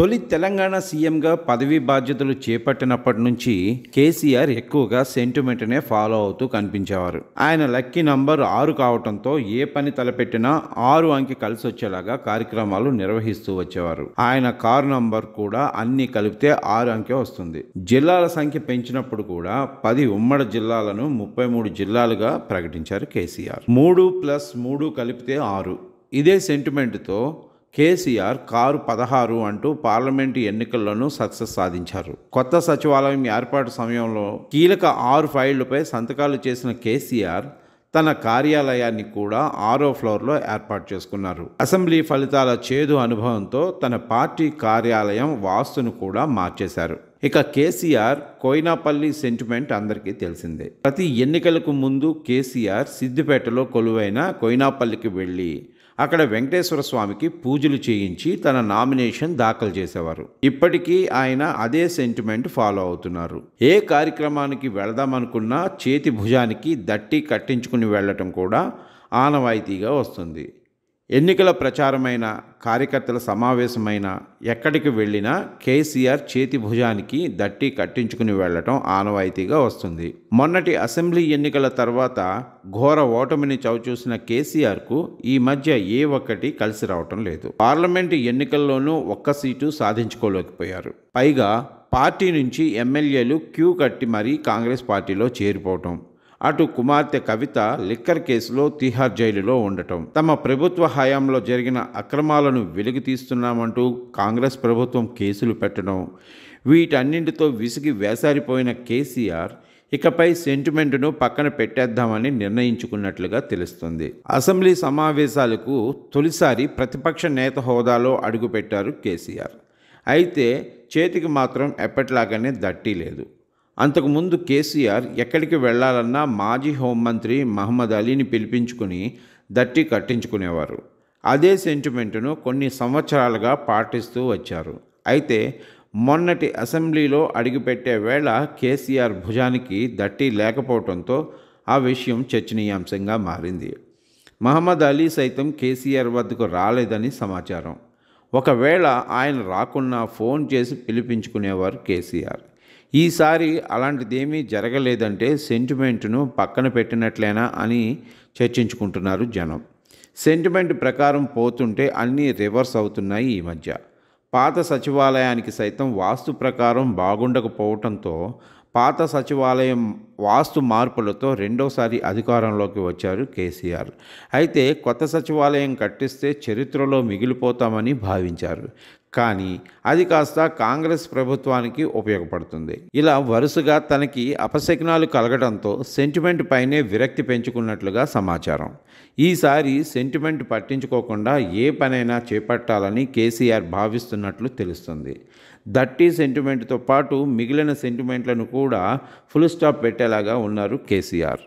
తొలి తెలంగాణ సీఎంగా పదవి బాధ్యతలు చేపట్టినప్పటి నుంచి కేసీఆర్ ఎక్కువగా సెంటిమెంట్నే ఫాలో అవుతూ కనిపించేవారు ఆయన లక్కీ నంబర్ ఆరు కావటంతో ఏ పని తలపెట్టినా ఆరు అంకి కలిసి వచ్చేలాగా కార్యక్రమాలు నిర్వహిస్తూ వచ్చేవారు ఆయన కారు నంబర్ కూడా అన్ని కలిపితే ఆరు అంకె వస్తుంది జిల్లాల సంఖ్య పెంచినప్పుడు కూడా పది ఉమ్మడి జిల్లాలను ముప్పై మూడు జిల్లాలుగా ప్రకటించారు కేసీఆర్ మూడు ప్లస్ మూడు కలిపితే ఆరు ఇదే సెంటిమెంట్తో కేసీఆర్ కారు పదహారు అంటూ పార్లమెంటు ఎన్నికల్లోనూ సక్సెస్ సాధించారు కొత్త సచివాలయం ఏర్పాటు సమయంలో కీలక ఆరు ఫైళ్లపై సంతకాలు చేసిన కేసీఆర్ తన కార్యాలయాన్ని కూడా ఆరో ఫ్లోర్లో ఏర్పాటు చేసుకున్నారు అసెంబ్లీ ఫలితాల చేదు అనుభవంతో తన పార్టీ కార్యాలయం వాస్తును కూడా మార్చేశారు ఇక కేసీఆర్ కోయినాపల్లి సెంటిమెంట్ అందరికీ తెలిసిందే ప్రతి ఎన్నికలకు ముందు కేసీఆర్ సిద్దిపేటలో కొలువైన కోయినాపల్లికి వెళ్ళి అక్కడ వెంకటేశ్వర స్వామికి పూజలు చేయించి తన నామినేషన్ దాఖలు చేసేవారు ఇప్పటికీ ఆయన అదే సెంటిమెంట్ ఫాలో అవుతున్నారు ఏ కార్యక్రమానికి వెళదామనుకున్నా చేతి భుజానికి దట్టి కట్టించుకుని వెళ్ళటం కూడా ఆనవాయితీగా వస్తుంది ఎన్నికల ప్రచారమైన కార్యకర్తల సమావేశమైన ఎక్కడికి వెళ్ళినా కేసీఆర్ చేతి భుజానికి దట్టి కట్టించుకుని వెళ్లటం ఆనవాయితీగా వస్తుంది మొన్నటి అసెంబ్లీ ఎన్నికల తర్వాత ఘోర ఓటమిని చవిచూసిన కేసీఆర్కు ఈ మధ్య ఏ ఒక్కటి కలిసి రావటం లేదు పార్లమెంటు ఎన్నికల్లోనూ ఒక్క సీటు సాధించుకోలేకపోయారు పైగా పార్టీ నుంచి ఎమ్మెల్యేలు క్యూ కట్టి మరీ కాంగ్రెస్ పార్టీలో చేరిపోవటం అటు కుమార్తె కవిత లిక్కర్ కేసులో తిహార్ జైలులో ఉండటం తమ ప్రభుత్వ హయాంలో జరిగిన అక్రమాలను వెలుగు తీస్తున్నామంటూ కాంగ్రెస్ ప్రభుత్వం కేసులు పెట్టడం వీటన్నింటితో విసిగి వేసారిపోయిన కేసీఆర్ ఇకపై సెంటిమెంట్ను పక్కన పెట్టేద్దామని నిర్ణయించుకున్నట్లుగా తెలుస్తుంది అసెంబ్లీ సమావేశాలకు తొలిసారి ప్రతిపక్ష నేత హోదాలో అడుగుపెట్టారు కేసీఆర్ అయితే చేతికి మాత్రం ఎప్పటిలాగానే దట్టి లేదు అంతకుముందు కేసీఆర్ ఎక్కడికి వెళ్లాలన్నా మాజీ హోంమంత్రి మహమ్మద్ అలీని పిలిపించుకుని దట్టి కట్టించుకునేవారు అదే సెంటిమెంటును కొన్ని సంవత్సరాలుగా పాటిస్తూ వచ్చారు అయితే మొన్నటి అసెంబ్లీలో అడుగుపెట్టే వేళ కేసీఆర్ భుజానికి దట్టి లేకపోవడంతో ఆ విషయం చర్చనీయాంశంగా మారింది మహమ్మద్ అలీ సైతం కేసీఆర్ వద్దకు రాలేదని సమాచారం ఒకవేళ ఆయన రాకున్నా ఫోన్ చేసి పిలిపించుకునేవారు కేసీఆర్ ఈసారి అలాంటిదేమీ జరగలేదంటే సెంటిమెంట్ను పక్కన పెట్టినట్లేనా అని చర్చించుకుంటున్నారు జనం సెంటిమెంట్ ప్రకారం పోతుంటే అన్నీ రివర్స్ అవుతున్నాయి ఈ మధ్య పాత సచివాలయానికి సైతం వాస్తు ప్రకారం బాగుండకపోవటంతో పాత సచివాలయం వాస్తు మార్పులతో రెండోసారి అధికారంలోకి వచ్చారు కేసీఆర్ అయితే కొత్త సచివాలయం కట్టిస్తే చరిత్రలో మిగిలిపోతామని భావించారు కానీ అది కాస్త కాంగ్రెస్ ప్రభుత్వానికి ఉపయోగపడుతుంది ఇలా వరుసగా తనకి అపశకునాలు కలగడంతో సెంటిమెంట్ పైనే విరక్తి పెంచుకున్నట్లుగా సమాచారం ఈసారి సెంటిమెంట్ పట్టించుకోకుండా ఏ పనైనా చేపట్టాలని కేసీఆర్ భావిస్తున్నట్లు తెలుస్తుంది దట్టి సెంటిమెంట్తో పాటు మిగిలిన సెంటిమెంట్లను కూడా ఫుల్ స్టాప్ పెట్టేలాగా ఉన్నారు కేసీఆర్